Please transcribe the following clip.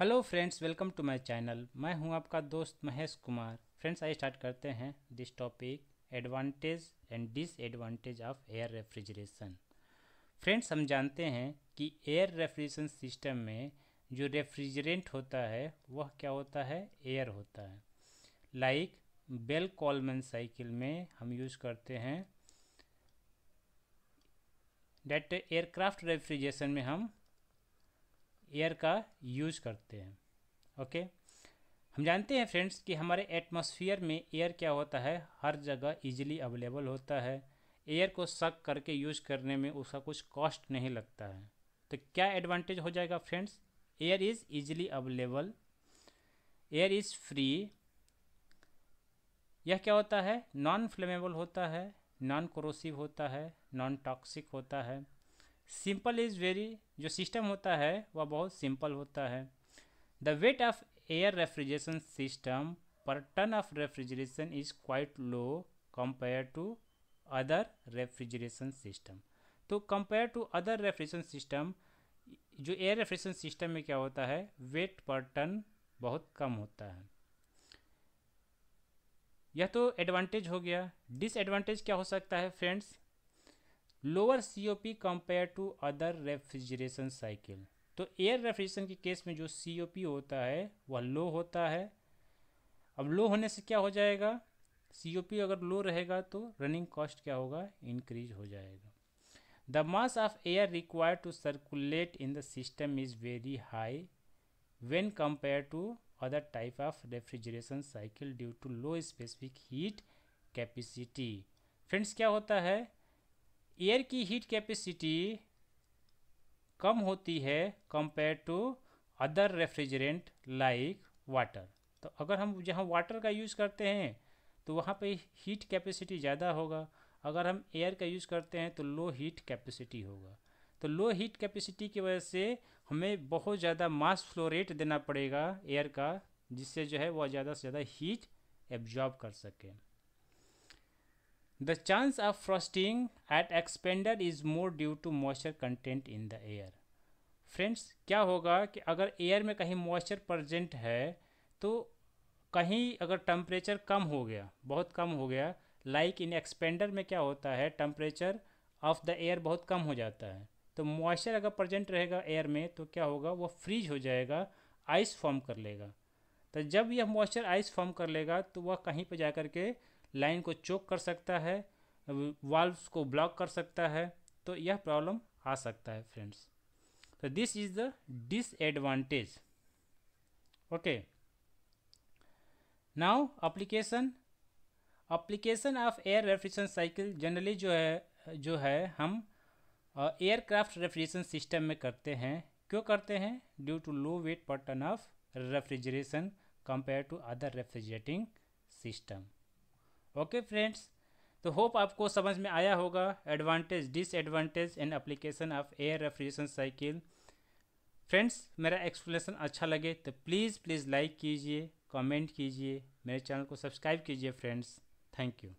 Hello friends welcome to my channel मैं हूं आपका दोस्त Mahesh Kumar friends I start करते हैं this topic advantage and disadvantage of air refrigeration friends हम जानते हैं कि एयर रेफ्रिजरेशन सिस्टम में जो रेफ्रिजरेंट होता है वह क्या होता है एयर होता है लाइक बेल कॉलमैन साइकिल में हम यूज़ करते हैं डेट एयरक्राफ्ट रेफ्रिजरेशन में हम एयर का यूज करते हैं ओके हम जानते हैं फ्रेंड्स कि हमारे एटमॉस्फेयर में एयर क्या होता है हर जगह इजीली अवेलेबल होता है एयर को सक करके यूज करने में उसका कुछ कॉस्ट नहीं लगता है तो क्या एडवांटेज हो जाएगा friends air is easily available air is free यह क्या होता है नॉन फ्लेमेबल होता है नॉन क्रोसिव होता है नॉन टॉक्सिक होता है सिंपल इज़ वेरी जो सिस्टम होता है वह बहुत सिंपल होता है the weight of air refrigeration system per ton of refrigeration is quite low compare to other refrigeration system तो compare to other refrigeration system जो एयर रेफ्रिजरेशन सिस्टम में क्या होता है वेट पर टन बहुत कम होता है यह तो एडवांटेज हो गया डिसएडवांटेज क्या हो सकता है friends lower C O P compare to other refrigeration cycle तो एयर रेफ्रिजरेशन के केस में जो सी ओ पी होता है वह लो होता है अब लो होने से क्या हो जाएगा सी ओ पी अगर लो रहेगा तो रनिंग कॉस्ट क्या होगा इंक्रीज हो जाएगा the mass of air require to circulate in the system is very high when compare to other type of refrigeration cycle due to low specific heat capacity friends क्या होता है air की heat capacity कम होती है compare to other refrigerant like water तो अगर हम जहाँ वाटर का यूज़ करते हैं तो वहाँ पे हीट कैपेसिटी ज़्यादा होगा अगर हम एयर का यूज़ करते हैं तो लो हीट कैपेसिटी होगा तो लो हीट कैपेसिटी की वजह से हमें बहुत ज़्यादा मास फ्लो रेट देना पड़ेगा एयर का जिससे जो है वह ज़्यादा से ज़्यादा हीट एब्जॉर्ब कर सकें The chance of frosting at expander is more due to moisture content in the air. Friends क्या होगा कि अगर एयर में कहीं मॉइस्चर प्रजेंट है तो कहीं अगर टम्परेचर कम हो गया बहुत कम हो गया लाइक इन एक्सपेंडर में क्या होता है टम्परेचर ऑफ द एयर बहुत कम हो जाता है तो मॉइस्चर अगर प्रजेंट रहेगा एयर में तो क्या होगा वो फ्रीज हो जाएगा आइस फॉर्म कर लेगा तो जब यह मॉइस्चर आइस फॉर्म कर लेगा तो वह कहीं पर जा कर के लाइन को चोक कर सकता है वाल्व्स को ब्लॉक कर सकता है तो यह प्रॉब्लम आ सकता है फ्रेंड्स तो this is the disadvantage okay now application application of air refrigeration cycle generally जो है जो है हम एयरक्राफ्ट रेफ्रिजरेशन सिस्टम में करते हैं क्यों करते हैं due to low weight per ton of refrigeration compare to other refrigerating system okay friends तो होप आपको समझ में आया होगा advantage disadvantage and application of air refrigeration cycle friends मेरा एक्सप्लेनेशन अच्छा लगे तो प्लीज़ प्लीज़ लाइक कीजिए कमेंट कीजिए मेरे चैनल को सब्सक्राइब कीजिए फ्रेंड्स थैंक यू